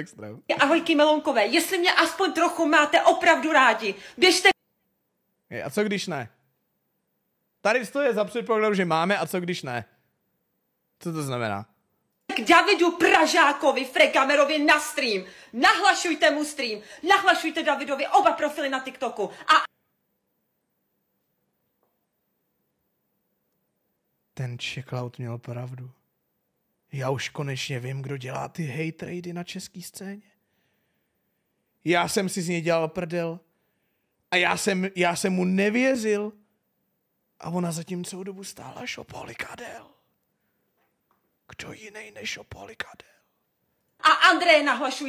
extrém. Ahojky melonkové, jestli mě aspoň trochu máte opravdu rádi, běžte... a co když ne? Tady to je za předpokladu, že máme, a co když ne? Co to znamená? k Davidu Pražákovi, Frekamerovi na stream. Nahlašujte mu stream. Nahlašujte Davidovi oba profily na TikToku. A... Ten Checkout měl pravdu. Já už konečně vím, kdo dělá ty hate trady na české scéně. Já jsem si z něj dělal prdel. A já jsem, já jsem mu nevěřil. A ona zatím celou dobu stála Šopolikadel. Kdo jiný než Šopolikadel? A Andrej nahlašuj